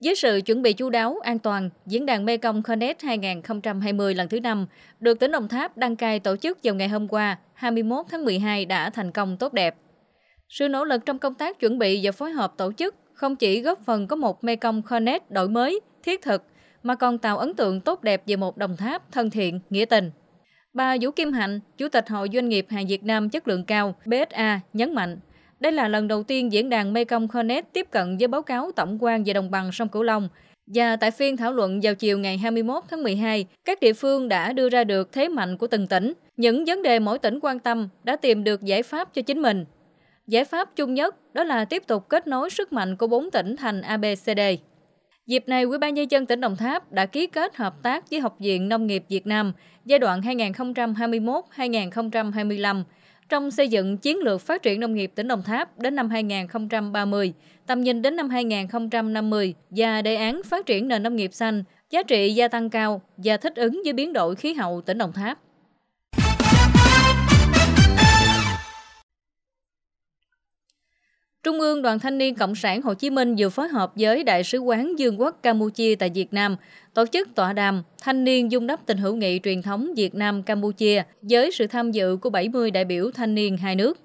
dưới sự chuẩn bị chú đáo, an toàn, diễn đàn Mekong Connect 2020 lần thứ 5 được tỉnh Đồng Tháp đăng cai tổ chức vào ngày hôm qua, 21 tháng 12 đã thành công tốt đẹp. Sự nỗ lực trong công tác chuẩn bị và phối hợp tổ chức không chỉ góp phần có một Mekong Connect đổi mới, thiết thực, mà còn tạo ấn tượng tốt đẹp về một Đồng Tháp thân thiện, nghĩa tình. Bà Vũ Kim Hạnh, Chủ tịch Hội Doanh nghiệp hàng Việt Nam chất lượng cao BSA nhấn mạnh đây là lần đầu tiên diễn đàn Mekong Connect tiếp cận với báo cáo tổng quan về đồng bằng sông Cửu Long. Và tại phiên thảo luận vào chiều ngày 21 tháng 12, các địa phương đã đưa ra được thế mạnh của từng tỉnh. Những vấn đề mỗi tỉnh quan tâm đã tìm được giải pháp cho chính mình. Giải pháp chung nhất đó là tiếp tục kết nối sức mạnh của bốn tỉnh thành ABCD. Dịp này, Ủy ban nhân dân tỉnh Đồng Tháp đã ký kết hợp tác với Học viện Nông nghiệp Việt Nam giai đoạn 2021-2025 trong xây dựng chiến lược phát triển nông nghiệp tỉnh Đồng Tháp đến năm 2030, tầm nhìn đến năm 2050 và đề án phát triển nền nông nghiệp xanh, giá trị gia tăng cao và thích ứng với biến đổi khí hậu tỉnh Đồng Tháp. Trung ương Đoàn Thanh niên Cộng sản Hồ Chí Minh vừa phối hợp với Đại sứ quán Dương quốc Campuchia tại Việt Nam tổ chức tọa đàm Thanh niên dung đắp tình hữu nghị truyền thống Việt Nam-Campuchia với sự tham dự của 70 đại biểu thanh niên hai nước.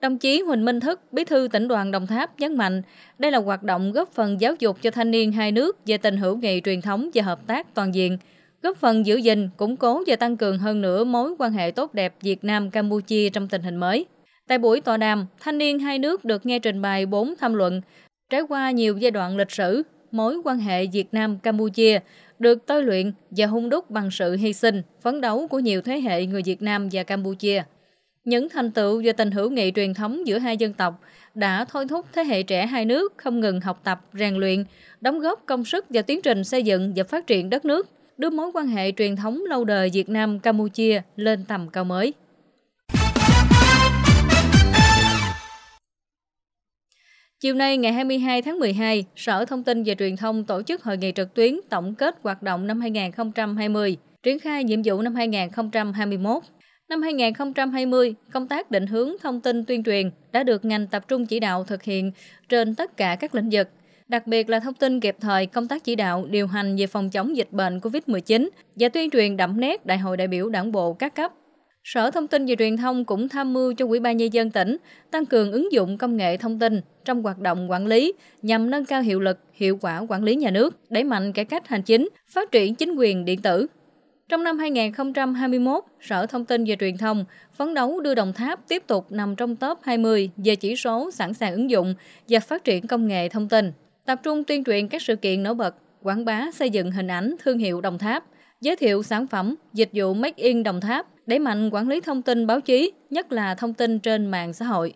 Đồng chí Huỳnh Minh Thức, bí thư tỉnh đoàn Đồng Tháp nhấn mạnh, đây là hoạt động góp phần giáo dục cho thanh niên hai nước về tình hữu nghị truyền thống và hợp tác toàn diện, góp phần giữ gìn, củng cố và tăng cường hơn nữa mối quan hệ tốt đẹp Việt Nam-Campuchia trong tình hình mới. Tại buổi tọa đàm, thanh niên hai nước được nghe trình bày bốn tham luận, trải qua nhiều giai đoạn lịch sử, mối quan hệ Việt Nam-Campuchia được tôi luyện và hung đúc bằng sự hy sinh, phấn đấu của nhiều thế hệ người Việt Nam và Campuchia. Những thành tựu và tình hữu nghị truyền thống giữa hai dân tộc đã thôi thúc thế hệ trẻ hai nước không ngừng học tập, rèn luyện, đóng góp công sức vào tiến trình xây dựng và phát triển đất nước, đưa mối quan hệ truyền thống lâu đời Việt Nam-Campuchia lên tầm cao mới. Chiều nay ngày 22 tháng 12, Sở Thông tin và Truyền thông tổ chức hội nghị trực tuyến tổng kết hoạt động năm 2020, triển khai nhiệm vụ năm 2021. Năm 2020, công tác định hướng thông tin tuyên truyền đã được ngành tập trung chỉ đạo thực hiện trên tất cả các lĩnh vực, đặc biệt là thông tin kịp thời công tác chỉ đạo điều hành về phòng chống dịch bệnh COVID-19 và tuyên truyền đậm nét Đại hội đại biểu Đảng bộ các cấp Sở Thông tin và Truyền thông cũng tham mưu cho Ủy ban Nhân dân tỉnh tăng cường ứng dụng công nghệ thông tin trong hoạt động quản lý nhằm nâng cao hiệu lực, hiệu quả quản lý nhà nước, đẩy mạnh cải cách hành chính, phát triển chính quyền điện tử. Trong năm 2021, Sở Thông tin và Truyền thông phấn đấu đưa Đồng Tháp tiếp tục nằm trong top 20 về chỉ số sẵn sàng ứng dụng và phát triển công nghệ thông tin, tập trung tuyên truyền các sự kiện nổi bật, quảng bá xây dựng hình ảnh thương hiệu Đồng Tháp, giới thiệu sản phẩm, dịch vụ Make in Đồng Tháp – đẩy mạnh quản lý thông tin báo chí, nhất là thông tin trên mạng xã hội.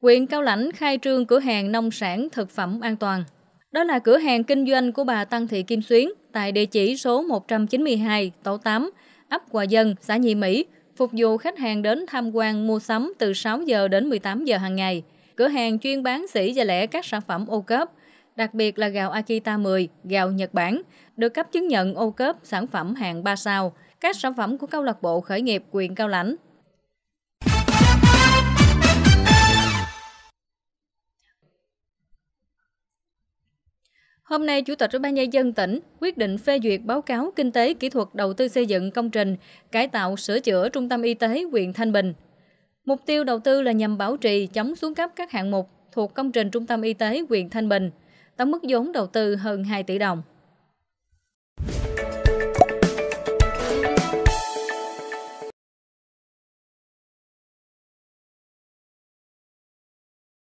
Quyện Cao Lãnh khai trương cửa hàng nông sản thực phẩm an toàn. Đó là cửa hàng kinh doanh của bà Tăng Thị Kim Xuyến tại địa chỉ số 192, tổ 8, ấp Hòa Dân, xã Nhị Mỹ, phục vụ khách hàng đến tham quan mua sắm từ 6 giờ đến 18 giờ hàng ngày. Cửa hàng chuyên bán sỉ và lẻ các sản phẩm ô cớp, đặc biệt là gạo Akita 10, gạo Nhật Bản, được cấp chứng nhận ô cớp sản phẩm hàng 3 sao, các sản phẩm của câu lạc bộ khởi nghiệp quyền Cao Lãnh. Hôm nay, Chủ tịch Ủy ban Nhân dân tỉnh quyết định phê duyệt báo cáo kinh tế kỹ thuật đầu tư xây dựng công trình, cải tạo sửa chữa trung tâm y tế huyện Thanh Bình. Mục tiêu đầu tư là nhằm bảo trì, chống xuống cấp các hạng mục thuộc công trình trung tâm y tế huyện Thanh Bình – tổng mức vốn đầu tư hơn 2 tỷ đồng.